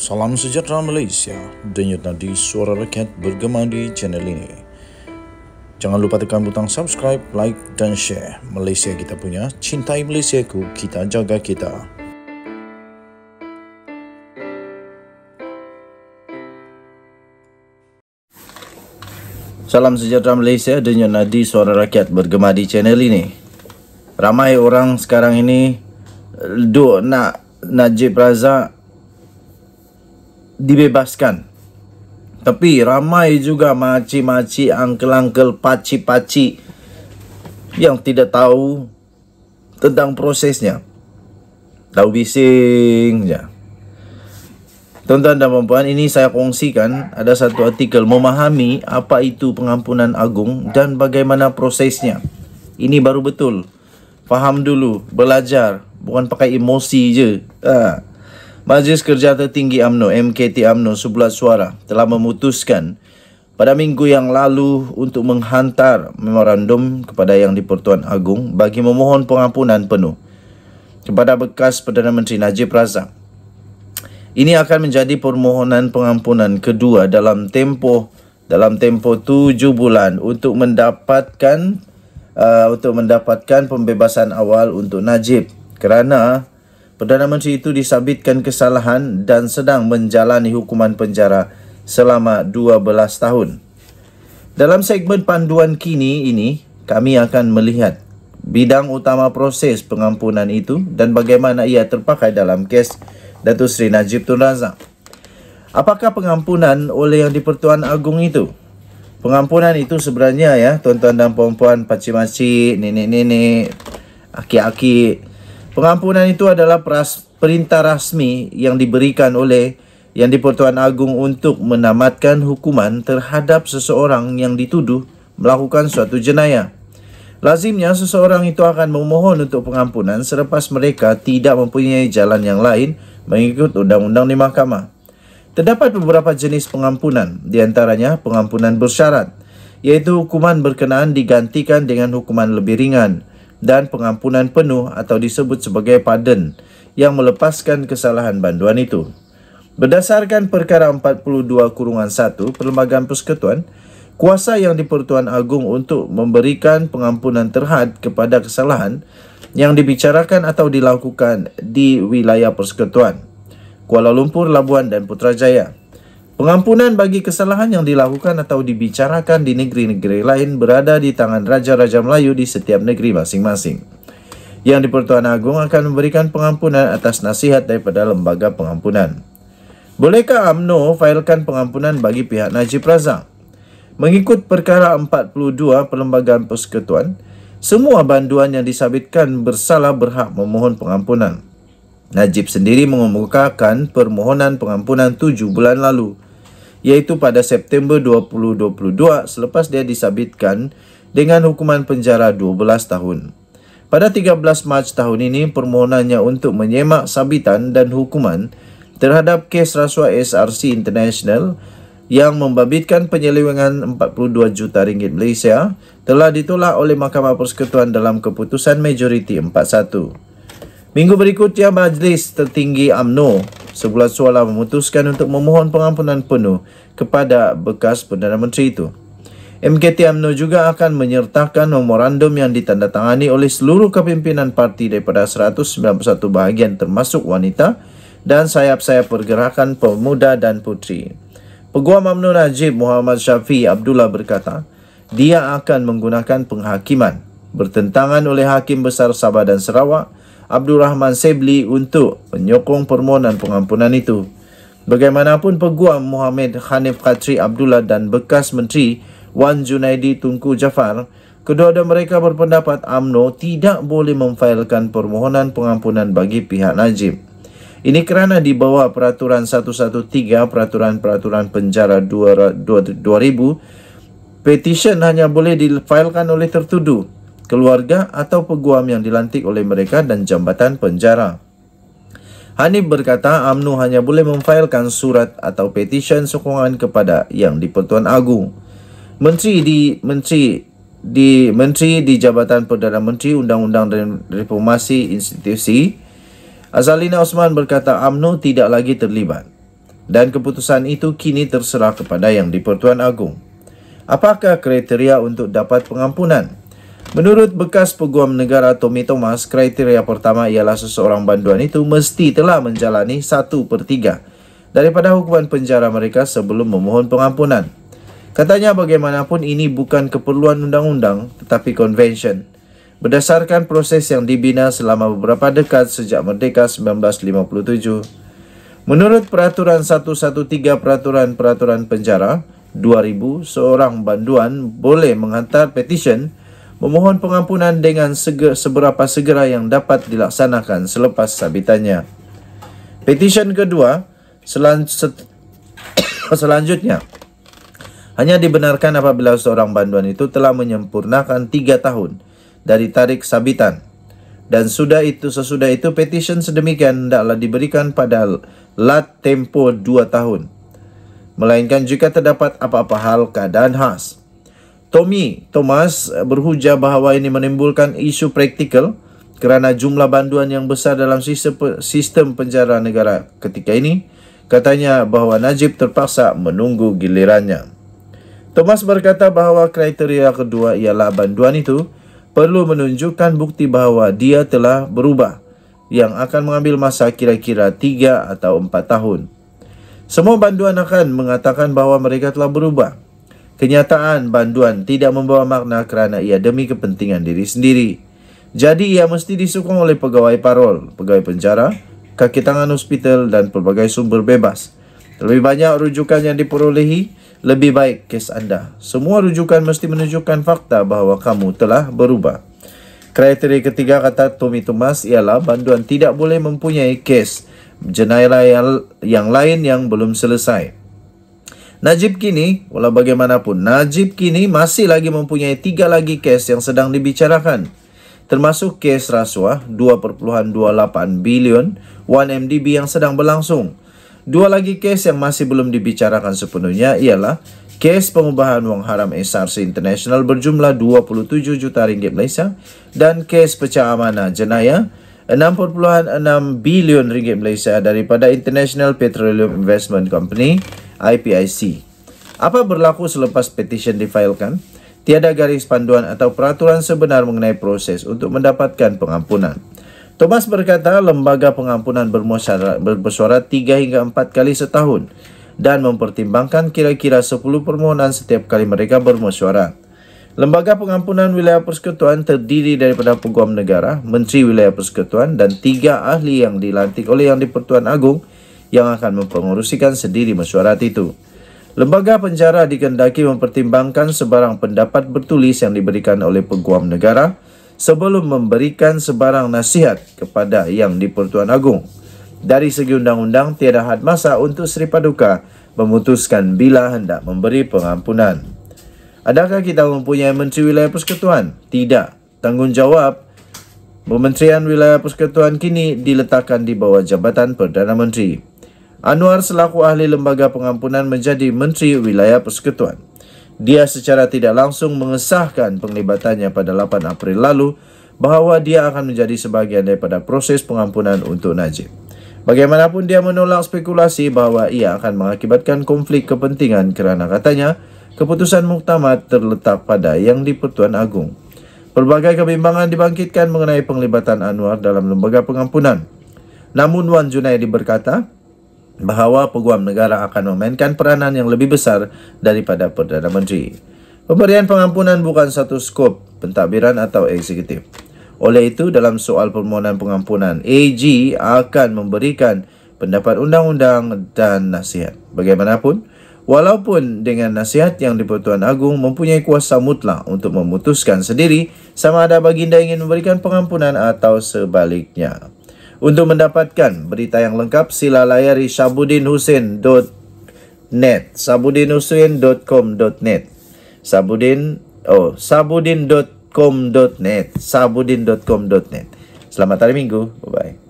Salam sejahtera Malaysia. Denyut nadi suara rakyat bergema di channel ini. Jangan lupa tekan butang subscribe, like dan share. Malaysia kita punya, cintai Malaysia ku, kita jaga kita. Salam sejahtera Malaysia, Denyut nadi suara rakyat bergema di channel ini. Ramai orang sekarang ini duk nak Najib Razak dibebaskan. Tapi ramai juga maci-maci, angkel-angkel, paci-paci yang tidak tahu tentang prosesnya. Tahu bising ya. Tuan-tuan dan puan-puan, ini saya kongsikan ada satu artikel memahami apa itu pengampunan agung dan bagaimana prosesnya. Ini baru betul. Faham dulu, belajar. Bukan pakai emosi je. Haa. Majlis Kerja Tertinggi AMNO MKT AMNO Sebulat Suara telah memutuskan pada minggu yang lalu untuk menghantar memorandum kepada Yang di-Pertuan Agung bagi memohon pengampunan penuh kepada bekas Perdana Menteri Najib Razak. Ini akan menjadi permohonan pengampunan kedua dalam tempoh dalam tempoh tujuh bulan untuk mendapatkan uh, untuk mendapatkan pembebasan awal untuk Najib kerana Perdana Menteri itu disabitkan kesalahan dan sedang menjalani hukuman penjara selama 12 tahun. Dalam segmen panduan kini ini, kami akan melihat bidang utama proses pengampunan itu dan bagaimana ia terpakai dalam kes Datuk Seri Najib Tun Razak. Apakah pengampunan oleh Yang di-Pertuan Agong itu? Pengampunan itu sebenarnya ya, tuan-tuan dan puan-puan, pakcik-makcik, nenek-nenek, aki aki. Pengampunan itu adalah perintah rasmi yang diberikan oleh Yang di-Pertuan Agung untuk menamatkan hukuman terhadap seseorang yang dituduh melakukan suatu jenayah. Lazimnya seseorang itu akan memohon untuk pengampunan selepas mereka tidak mempunyai jalan yang lain mengikut undang-undang di mahkamah. Terdapat beberapa jenis pengampunan, di antaranya pengampunan bersyarat, yaitu hukuman berkenaan digantikan dengan hukuman lebih ringan dan pengampunan penuh atau disebut sebagai pardon yang melepaskan kesalahan banduan itu. Berdasarkan perkara 42-1 kurungan Perlembagaan Persekutuan, kuasa yang dipertuan agung untuk memberikan pengampunan terhad kepada kesalahan yang dibicarakan atau dilakukan di wilayah persekutuan. Kuala Lumpur, Labuan dan Putrajaya. Pengampunan bagi kesalahan yang dilakukan atau dibicarakan di negeri-negeri lain berada di tangan Raja-Raja Melayu di setiap negeri masing-masing. Yang di-Pertuan Agung akan memberikan pengampunan atas nasihat daripada lembaga pengampunan. Bolehkah AMNO failkan pengampunan bagi pihak Najib Razak? Mengikut perkara 42 Perlembagaan Persekutuan, semua banduan yang disabitkan bersalah berhak memohon pengampunan. Najib sendiri mengemukakan permohonan pengampunan tujuh bulan lalu iaitu pada September 2022 selepas dia disabitkan dengan hukuman penjara 12 tahun. Pada 13 Mac tahun ini, permohonannya untuk menyemak sabitan dan hukuman terhadap kes rasuah SRC International yang membabitkan penyelewengan 42 juta ringgit Malaysia telah ditolak oleh Mahkamah Persekutuan dalam keputusan majoriti 41. Minggu berikutnya Majlis Tertinggi AMNO sebulan seolah memutuskan untuk memohon pengampunan penuh kepada bekas Perdana Menteri itu. MKT UMNO juga akan menyertakan memorandum yang ditandatangani oleh seluruh kepimpinan parti daripada 191 bahagian termasuk wanita dan sayap-sayap pergerakan pemuda dan putri. Peguam UMNO Najib Muhammad Syafi'i Abdullah berkata, dia akan menggunakan penghakiman bertentangan oleh Hakim Besar Sabah dan Sarawak Abdul Rahman Sebli untuk menyokong permohonan pengampunan itu. Bagaimanapun peguam Muhammad Hanif Khatri Abdullah dan bekas menteri Wan Junaidi Tunku Jafar, kedua-dua mereka berpendapat AMNO tidak boleh memfailkan permohonan pengampunan bagi pihak Najib. Ini kerana di bawah peraturan 113 peraturan-peraturan penjara 2000, petisyen hanya boleh difailkan oleh tertuduh keluarga atau peguam yang dilantik oleh mereka dan jambatan penjara. Hanif berkata UMNO hanya boleh memfailkan surat atau petisyen sokongan kepada Yang di-Pertuan Agung. Menteri di Menteri di Menteri di Jabatan Perdana Menteri Undang-Undang dan Reformasi Institusi Azalina Osman berkata UMNO tidak lagi terlibat dan keputusan itu kini terserah kepada Yang di-Pertuan Agung. Apakah kriteria untuk dapat pengampunan? Menurut bekas peguam negara Tommy Thomas, kriteria pertama ialah seseorang banduan itu mesti telah menjalani satu per 3 daripada hukuman penjara mereka sebelum memohon pengampunan. Katanya bagaimanapun ini bukan keperluan undang-undang tetapi konvensyen. Berdasarkan proses yang dibina selama beberapa dekad sejak Merdeka 1957, menurut Peraturan 113 Peraturan-Peraturan Penjara 2000, seorang banduan boleh menghantar petisyen memohon pengampunan dengan seger, seberapa segera yang dapat dilaksanakan selepas sabitannya. Petisyen kedua selan, set, selanjutnya hanya dibenarkan apabila seorang banduan itu telah menyempurnakan 3 tahun dari tarik sabitan dan sudah itu sesudah itu petisyen sedemikian tidaklah diberikan pada lat tempo 2 tahun melainkan jika terdapat apa-apa hal keadaan khas. Tommy Thomas eh, berhujah bahawa ini menimbulkan isu praktikal kerana jumlah banduan yang besar dalam sistem penjara negara ketika ini katanya bahawa Najib terpaksa menunggu gilirannya. Thomas berkata bahawa kriteria kedua ialah banduan itu perlu menunjukkan bukti bahawa dia telah berubah yang akan mengambil masa kira-kira 3 atau 4 tahun. Semua banduan akan mengatakan bahawa mereka telah berubah Kenyataan banduan tidak membawa makna kerana ia demi kepentingan diri sendiri. Jadi ia mesti disokong oleh pegawai parol, pegawai penjara, kaki tangan hospital dan pelbagai sumber bebas. Lebih banyak rujukan yang diperolehi, lebih baik kes anda. Semua rujukan mesti menunjukkan fakta bahawa kamu telah berubah. Kriteria ketiga kata Tommy Thomas ialah banduan tidak boleh mempunyai kes jenayah yang lain yang belum selesai. Najib kini, walau bagaimanapun, Najib kini masih lagi mempunyai tiga lagi kes yang sedang dibicarakan. Termasuk kes rasuah 2.28 bilion 1MDB yang sedang berlangsung. Dua lagi kes yang masih belum dibicarakan sepenuhnya ialah kes pengubahan wang haram SRC International berjumlah 27 juta ringgit Malaysia dan kes pecah amanah jenayah 6.6 bilion ringgit Malaysia daripada International Petroleum Investment Company IPIC. Apa berlaku selepas petisyen difailkan? Tiada garis panduan atau peraturan sebenar mengenai proses untuk mendapatkan pengampunan. Thomas berkata lembaga pengampunan bersuara 3 hingga 4 kali setahun dan mempertimbangkan kira-kira 10 permohonan setiap kali mereka bermusyawarah. Lembaga pengampunan wilayah persekutuan terdiri daripada peguam negara, menteri wilayah persekutuan dan tiga ahli yang dilantik oleh yang di Pertuan Agong yang akan mempenguruskan sendiri mesyuarat itu. Lembaga penjara dikendaki mempertimbangkan sebarang pendapat bertulis yang diberikan oleh peguam negara sebelum memberikan sebarang nasihat kepada yang di-Pertuan Agung. Dari segi undang-undang, tiada had masa untuk Sri Paduka memutuskan bila hendak memberi pengampunan. Adakah kita mempunyai Menteri Wilayah Persekutuan? Tidak. Tanggungjawab, Pementerian Wilayah Persekutuan kini diletakkan di bawah Jabatan Perdana Menteri. Anwar selaku ahli lembaga pengampunan menjadi Menteri Wilayah Persekutuan. Dia secara tidak langsung mengesahkan penglibatannya pada 8 April lalu bahawa dia akan menjadi sebahagian daripada proses pengampunan untuk Najib. Bagaimanapun dia menolak spekulasi bahawa ia akan mengakibatkan konflik kepentingan kerana katanya keputusan muktamad terletak pada yang di Pertuan Agung. Pelbagai kebimbangan dibangkitkan mengenai penglibatan Anwar dalam lembaga pengampunan. Namun Wan Junaidi berkata, bahawa peguam negara akan memainkan peranan yang lebih besar daripada Perdana Menteri. Pemberian pengampunan bukan satu skop pentadbiran atau eksekutif. Oleh itu, dalam soal permohonan pengampunan, AG akan memberikan pendapat undang-undang dan nasihat. Bagaimanapun, walaupun dengan nasihat yang dipertuan agung mempunyai kuasa mutlak untuk memutuskan sendiri sama ada baginda ingin memberikan pengampunan atau sebaliknya. Untuk mendapatkan berita yang lengkap, sila layari sabudinhusin.net, sabudinhusin.com.net, sabudin, oh, sabudin.com.net, sabudin.com.net. Selamat hari Minggu. Bye-bye.